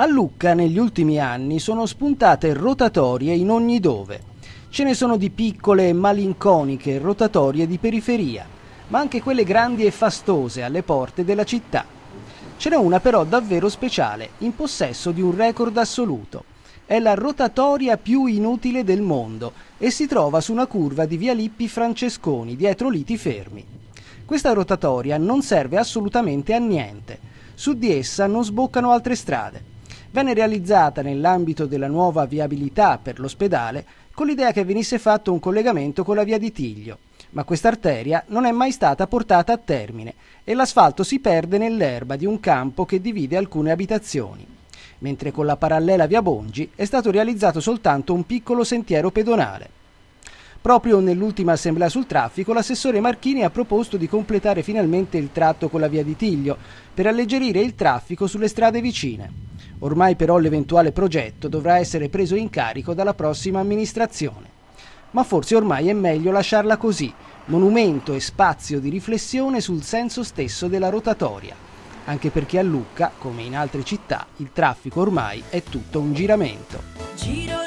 A Lucca negli ultimi anni sono spuntate rotatorie in ogni dove. Ce ne sono di piccole e malinconiche rotatorie di periferia, ma anche quelle grandi e fastose alle porte della città. Ce n'è una però davvero speciale, in possesso di un record assoluto. È la rotatoria più inutile del mondo e si trova su una curva di via Lippi Francesconi, dietro Liti Fermi. Questa rotatoria non serve assolutamente a niente. Su di essa non sboccano altre strade venne realizzata nell'ambito della nuova viabilità per l'ospedale con l'idea che venisse fatto un collegamento con la via di Tiglio, ma quest'arteria non è mai stata portata a termine e l'asfalto si perde nell'erba di un campo che divide alcune abitazioni, mentre con la parallela via Bongi è stato realizzato soltanto un piccolo sentiero pedonale. Proprio nell'ultima assemblea sul traffico l'assessore Marchini ha proposto di completare finalmente il tratto con la via di Tiglio per alleggerire il traffico sulle strade vicine. Ormai però l'eventuale progetto dovrà essere preso in carico dalla prossima amministrazione. Ma forse ormai è meglio lasciarla così, monumento e spazio di riflessione sul senso stesso della rotatoria, anche perché a Lucca, come in altre città, il traffico ormai è tutto un giramento. Giro